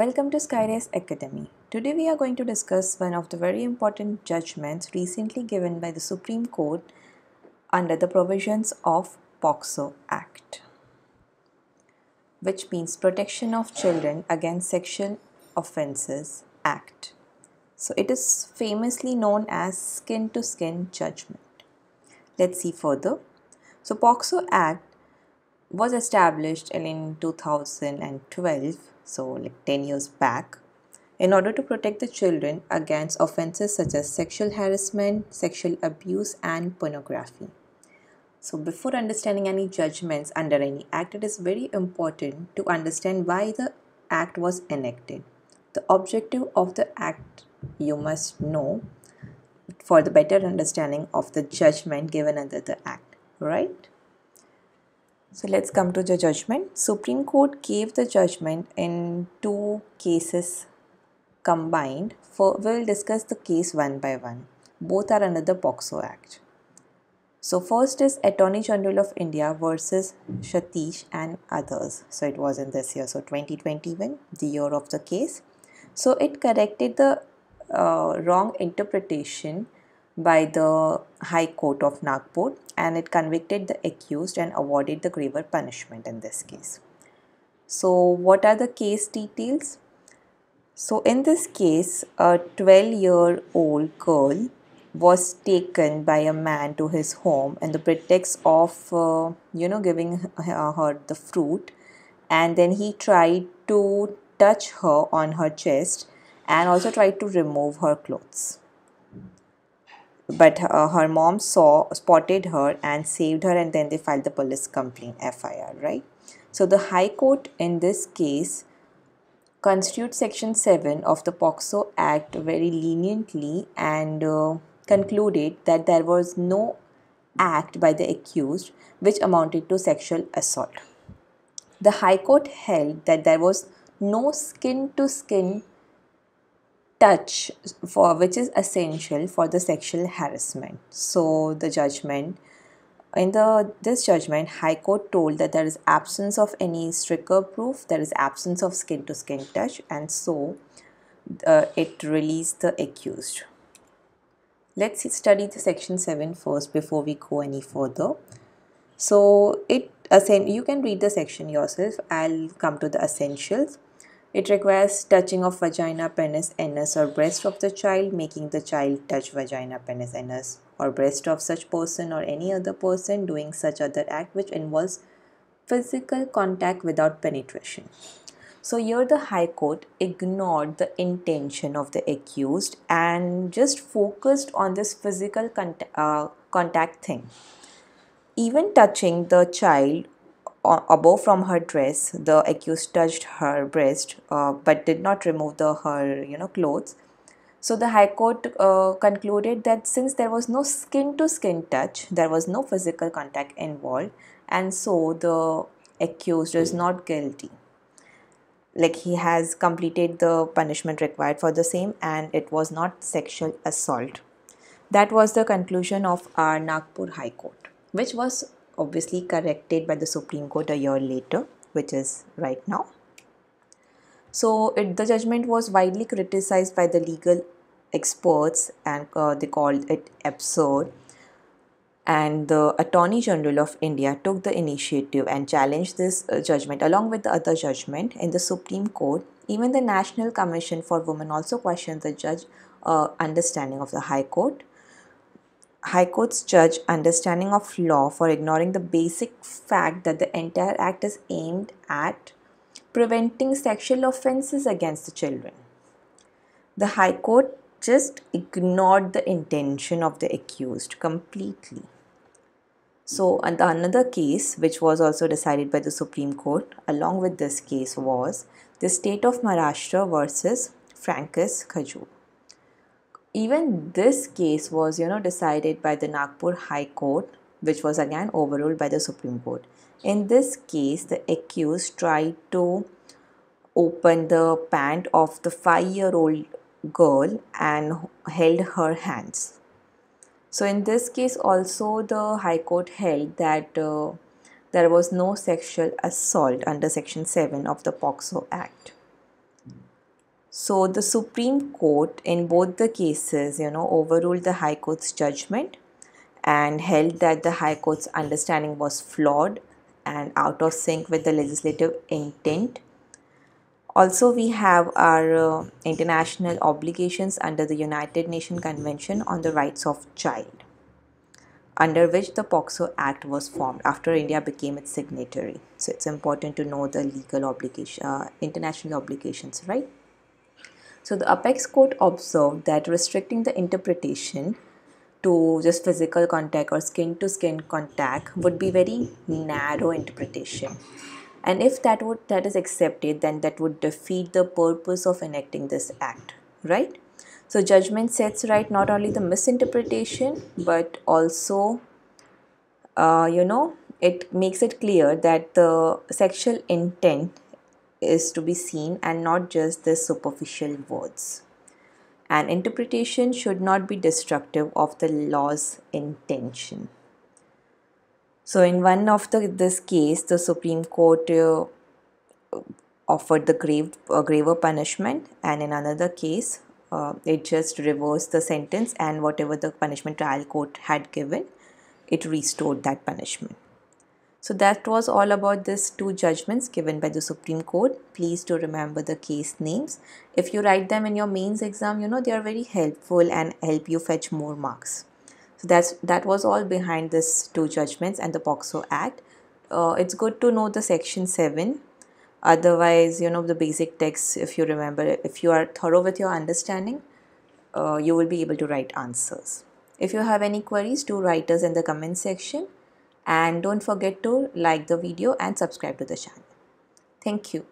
Welcome to Skyrace Academy. Today we are going to discuss one of the very important judgments recently given by the Supreme Court under the provisions of POXO Act, which means Protection of Children Against Sexual Offences Act. So it is famously known as skin to skin judgment. Let's see further. So POXO Act was established in 2012, so like 10 years back, in order to protect the children against offenses such as sexual harassment, sexual abuse, and pornography. So, before understanding any judgments under any act, it is very important to understand why the act was enacted. The objective of the act you must know for the better understanding of the judgment given under the act, right? So let's come to the judgment. Supreme Court gave the judgment in two cases combined. For, we'll discuss the case one by one. Both are under the POXO Act. So first is Attorney General of India versus Shatish and others. So it was in this year. So 2021, the year of the case. So it corrected the uh, wrong interpretation by the High Court of Nagpur and it convicted the accused and awarded the graver punishment in this case. So, what are the case details? So, in this case, a 12 year old girl was taken by a man to his home and the pretext of uh, you know giving her the fruit and then he tried to touch her on her chest and also tried to remove her clothes but uh, her mom saw spotted her and saved her and then they filed the police complaint FIR right so the high court in this case constitute section 7 of the POXO act very leniently and uh, concluded that there was no act by the accused which amounted to sexual assault the high court held that there was no skin to skin touch for which is essential for the sexual harassment so the judgment in the this judgment high court told that there is absence of any stricter proof there is absence of skin to skin touch and so uh, it released the accused let's study the section 7 first before we go any further so it you can read the section yourself i'll come to the essentials it requires touching of vagina, penis, anus or breast of the child, making the child touch vagina, penis, anus or breast of such person or any other person doing such other act which involves physical contact without penetration. So here the High Court ignored the intention of the accused and just focused on this physical cont uh, contact thing. Even touching the child above from her dress, the accused touched her breast uh, but did not remove the her you know clothes. So the High Court uh, concluded that since there was no skin to skin touch, there was no physical contact involved, and so the accused is not guilty. Like he has completed the punishment required for the same, and it was not sexual assault. That was the conclusion of our Nagpur High Court, which was obviously corrected by the Supreme Court a year later, which is right now. So it, the judgment was widely criticized by the legal experts and uh, they called it absurd. And the Attorney General of India took the initiative and challenged this uh, judgment along with the other judgment in the Supreme Court. Even the National Commission for Women also questioned the judge uh, understanding of the High Court. High Court's judge understanding of law for ignoring the basic fact that the entire act is aimed at preventing sexual offences against the children. The High Court just ignored the intention of the accused completely. So, another case which was also decided by the Supreme Court along with this case was the state of Maharashtra versus Francis Khajur even this case was you know decided by the Nagpur High Court which was again overruled by the Supreme Court. In this case the accused tried to open the pant of the 5 year old girl and held her hands. So in this case also the High Court held that uh, there was no sexual assault under section 7 of the POXO Act. So the Supreme Court in both the cases, you know, overruled the High Court's judgment and held that the High Court's understanding was flawed and out of sync with the legislative intent. Also, we have our uh, international obligations under the United Nations Convention on the Rights of Child, under which the POXO Act was formed after India became its signatory. So, it's important to know the legal obligation, uh, international obligations, right? So the apex court observed that restricting the interpretation to just physical contact or skin to skin contact would be very narrow interpretation and if that would that is accepted then that would defeat the purpose of enacting this act right so judgment sets right not only the misinterpretation but also uh, you know it makes it clear that the sexual intent is to be seen and not just the superficial words. An interpretation should not be destructive of the law's intention. So, in one of the, this case, the Supreme Court uh, offered the grave, uh, graver punishment, and in another case, uh, it just reversed the sentence and whatever the punishment trial court had given, it restored that punishment. So that was all about these two judgments given by the Supreme Court. Please do remember the case names. If you write them in your mains exam, you know they are very helpful and help you fetch more marks. So that's that was all behind these two judgments and the POXO Act. Uh, it's good to know the section 7 otherwise you know the basic text if you remember if you are thorough with your understanding uh, you will be able to write answers if you have any queries do write us in the comment section and don't forget to like the video and subscribe to the channel. Thank you.